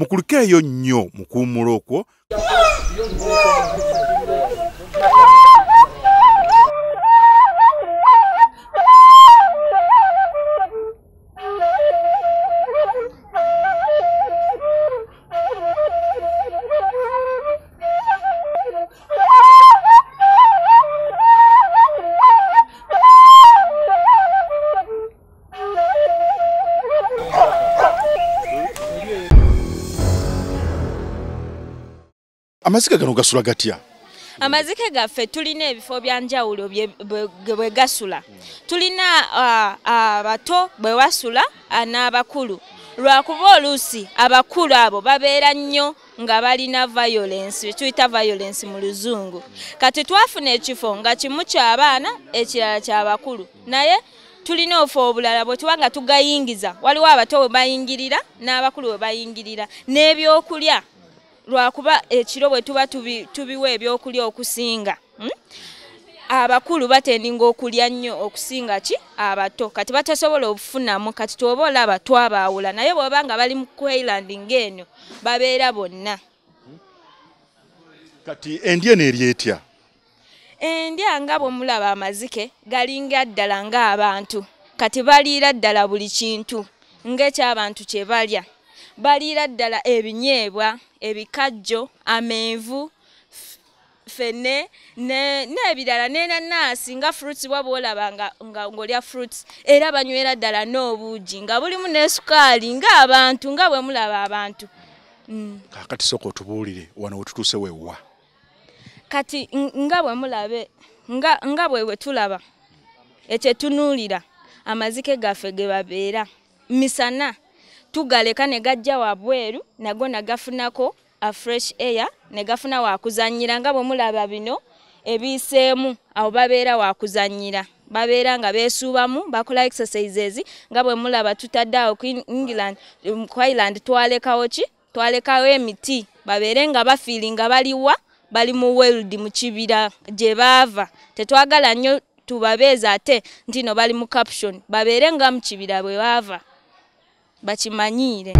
mukulikeeyo nnyo mukuumula okwo amazika gano gasula gatya amazike gaffe tulina ebifo byanjawulo bwe gasula tulina abato bwewasula n'abakulu lwakuba oluusi abakulu abo babeera nnyo nga balina violence wetuyita violence mu luzungu kati twafuna ekifo nga kimu kyabaana ekirala kyabakulu naye tulina ofo obulala bwetuba nga tugayingiza waliwo abato webayingirira n'abakulu webayingirira n'ebyokulya lwakuba ekiro bwe tuba tubiwa ebyokulya okusinga hmm? abakulu batendinga okulya nnyo okusinga ki abato kati batasobola obufunamu kati tw'oba olaba twabaawula naye bw'oba nga bali mu queiland ng'eno babeera bonna kati endya eno eri etya endya nga bwemulaba amazike galinga ddala ng'abantu kati baliira ddala buli kintu ng'ekyabantu kye balya balira ddala ebinyeebwa ebikajjo amenvu fene n'ebirala ne, n'enanaasi nga fruits bwa bwolaba ng'olya fruits era banywera ddala n'obuugi nga bulimu n'esukaali ng'abantu nga bwe mulaba abantu mm. kakati soka otubuulire wano wetutuuse wewwa kati nga bwe mulabe nga bwe bwe tulaba ekyetunuulira amazike gaffe ge babeera misana tugaleka ne gajja wabweru nago nagafunako a fresh air ne gafuna wakuzanyira nga bwemulaba bino ebiiseemu awo babeera wakuzanyira babeera nga beesuubamu bakola exercises nga bwemulaba tutadde awo england um, ku island twalekawo ki twalekawo emiti babeere nga bafiiri nga baliwa bali mu world mu kibira gye baava tetwagala nnyo tubabeeza ate nti no bali mu caption babeere nga mu kibira bwe baava bakimanyire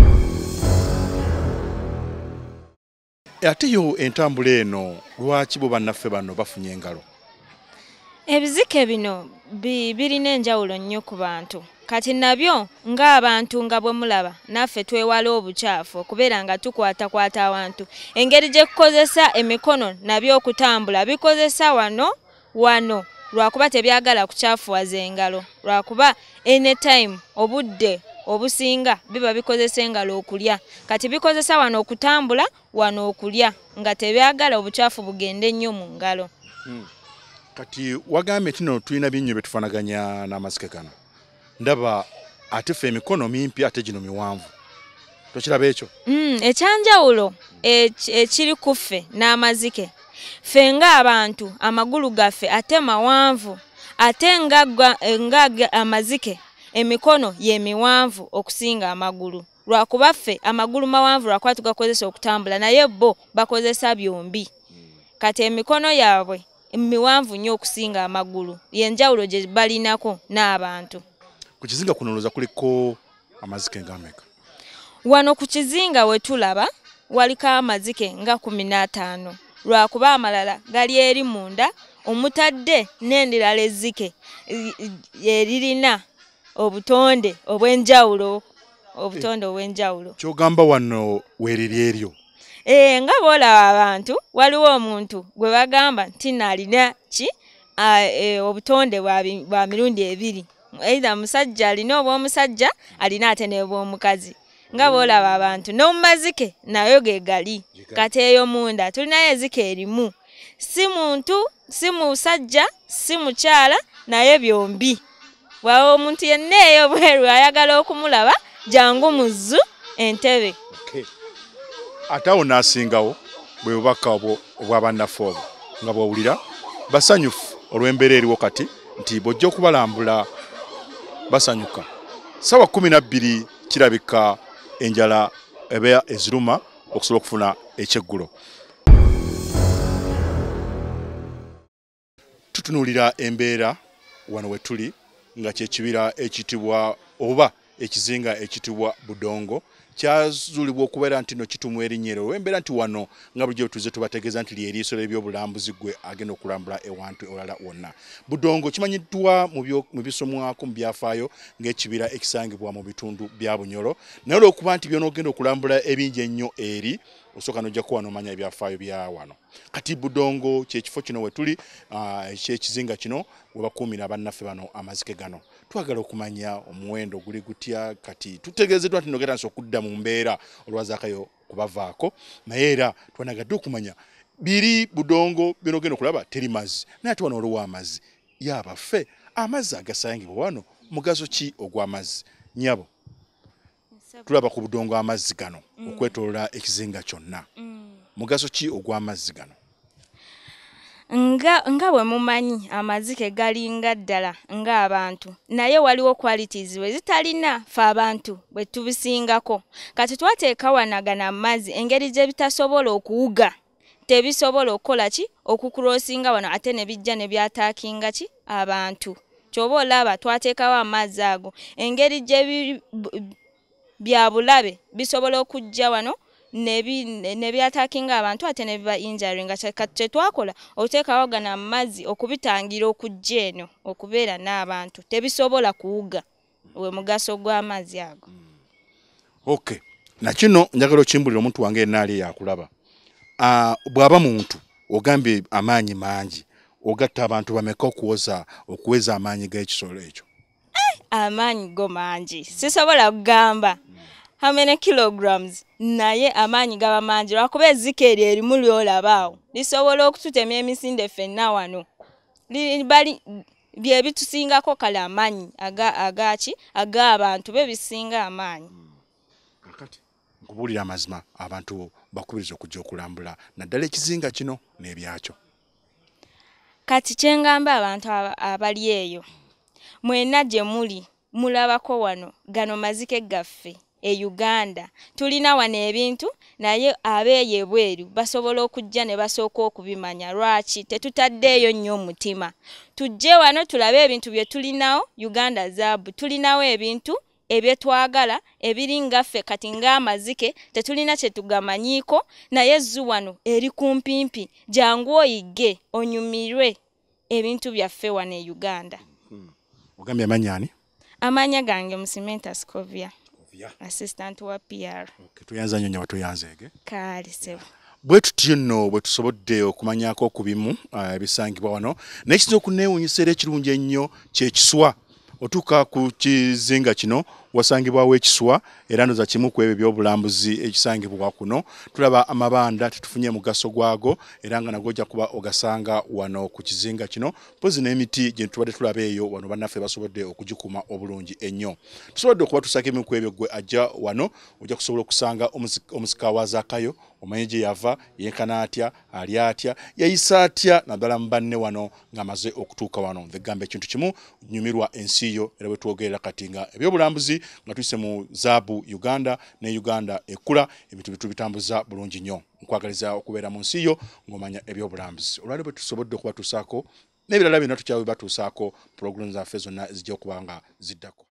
ate yo entambula eno lwaki bo bannaffe bano bafunye engalo ebizike bino birina enjawulo nnyo ku bantu kati nabyo ng'abantu nga bwe mulaba naffe twewala obukyafu okubeera nga tukwatakwata awantu engeri gye kukozesa emikono nabyo okutambula bikozesa wano wano lwakuba tebyagala kukyafuwaza engalo lwakuba anytime obudde obusinga biba bikozesa engalo okulya kati bikozesa wano okutambula wano okulya nga tebyagala obukyafu bugende nnyo mu ngalo hmm. kati wagambye kino tulina binnyo byetufanaganya n'amasike gano ndaba ate ffe emikono mimpi ate gino miwanvu tokiraba ekyo hmm, ekyanjawulo ekiri ku ffe n'amazike ffe ng'abantu amagulu gaffe ate mawanvu ate nga amazike emikono yemiwanvu okusinga amagulu lwakuba ffe amagulu mawanvu lwakuba tugakozesa okutambula naye bo bakozesa byombi kati emikono yaabwe miwanvu nnyo okusinga amagulu yenjawulo gye balinako n'abantu ku kizinga kuno olwoza kuliko amazike ngaameka wano ku kizinga we tulaba waliko amazike nga kumi n'ataano lwakuba amalala gali eri munda omutadde n'endirala ezzike e, e, e, eririna obutonde obwenjawulo obutonde eh, obwenjawulo kyogamba wano weriri eryo ee eh, nga boolaba abantu waliwo omuntu gwe bagamba nti naalina ki e, obutonde bwa mirundi ebiri eitha musajja alina obwomusajja alina ate neobwomukazi nga hmm. boolaba abantu n'omumazike nayo ge gali kati eyo munda tulinayo ezike erimu si muntu si musajja si mukyala naye byombi waawo omuntu yenna eyo bweru ayagala okumulaba jangu muzzu entebe ate awo naasingawo bwe bubaka obwabannaffe obwo nga bwawulira basanyufu olw'embeera eriwo kati nti bwojja okubalambula basanyuka sawa kumi nabbiri kirabika enjala ebeya eziruma okusobola okufuna ekyeggulo tutunuulira embeera wano wetuli nga kye kibira ekitibwa oba ekizinga ekitibwa budongo kyazuulibwa okubeera nti no kitumwa erinyero olwembeera nti wano nga bulijjo wetuze tubategeeza nti lyeriiso lyebyobulambuzi gwe agenda okulambula ewantu olala wonna budongo kimanyiddwa mu bisomwako mu byafaayo ng'ekibira ekisangibwa mu bitundu bya bunyolo naye olwokuba nti byonaogenda okulambula ebingi ennyo eri osooka nojjakuwa nomanya ebyafaayo bya wano kati budongo kyekifo kino wetuli kyekizinga kino webakuumira bannaffe bano amazike gano twagala okumanya omuwendo guli gutya kati tutegezeddwa tinogera nsi okudda mu mbeera olwazaakayo kubavaako naye era twanagadde okumanya biri budongo byonogenda okulaba teri mazzi naye ate wanaolowa amazzi yabaffe amazzi agasangibwa wano mugaso ki ogw'amazzi nyabo tulaba ku budongo amazzi gano mm. okwetolola ekizinga kyonna mm. mugaso ki ogw'amazzi gano nga nga bwe mumanyi amazike galinga ddala ng'abantu naye waliwo qualities we zitalina fe abantu bwe tubisingako kati twateekawanagana amazzi engeri gye bitasobola okuwuga tebisobola okukola ki okukurosinga wano ate ne bijja ne byataakinga ki abantu kyoba olaba twateekawo amazzi ago engeri gye bya bulabe bisobola okujja wano ne byatakinga abantu ate ne biba injury nga kye twakola oteeka wagana amazzi okubitangira okujja eno okubeera n'abantu tebisobola kuwuga we mugaso gw'amazzi ago hmm. ok nakino njagala okimbulira omuntu wange enaali yakulaba ah, bw'aba muntu ogambye amaanyi mangi ogatta abantu bameka okuwoza okuweza amaanyi g'ekisolo ekyo amaanyi go mangi sisobola kugamba hmm. how many kilograms naye amaanyi gaba mangi lwakuba ezzike eryo erimu lyolabaawo lisobola okututema emisinde ffenna wano bali byebitusingako kale amaanyi agaki ag'abantu bebisinga amaanyi hmm. kakati nkubuulira amazima abantu bakubiriza okujja okulambula naddala ekizinga kino n'ebyakyo kati kyengamba abantu abali eyo mwena gye muli mulabako wano gano mazike gaffe e Uganda tulina wano ebintu naye abeeyo ebweru basobola okujja ne basooka okubimanya lwaki tetutaddeeyo nnyo omutima tujje wano tulabe ebintu bye tulinawo uganda zaabu tulinawo ebintu ebyetwagala ebiri ngaffe kati ng'amazike tetulina kye tugamanyiiko naye zzu wano eri kumpimpi jangu oyigge onyumirwe ebintu byaffe wano e uganda hmm. amanya gange musimentascovia bwetutyo nno bwe tusobodde okumanyako okubimu uh, ebisangibwa wano naye kiza okuneewunyisa era ekirungi ennyo kyekiswa otuuka ku kizinga kino wasangibwawo ekiswa era ndoza kimu kwebyo ebyobulambuzi ekisangibwa kuno tulaba amabanda tetufunye mugaso gwago era nga nago ojja kuba ogasanga wano ku kizinga kino mpozi n'emiti gye tubadde tulaba eyo wano bannaffe basobodde okugikuma obulungi ennyo tusobodde okuba tusaka emu kwebyo gwe ajja wano ojja kusobola okusanga omusika wa zakayo omanyi gye yava yenkana atya ali atya yayisa atya naddala mu banne wano ng'amaze okutuuka wano nve gamba ekintu kimu nyumirwa ensi yo era bwe twogerera kati nga ebyobulambuzi nga tuyise mu zaabu uganda ne uganda ekkula ebintu byetubitambuza bulungi nnyo nkwagaliza okubeera mu nsi yo ngaomanya ebyobulambuzi olwali bwe tusobodde okubatuusaako n'ebirala byonna tukyawe batuusaako pulogulamu zaffe zonna ezijja okuba nga ziddako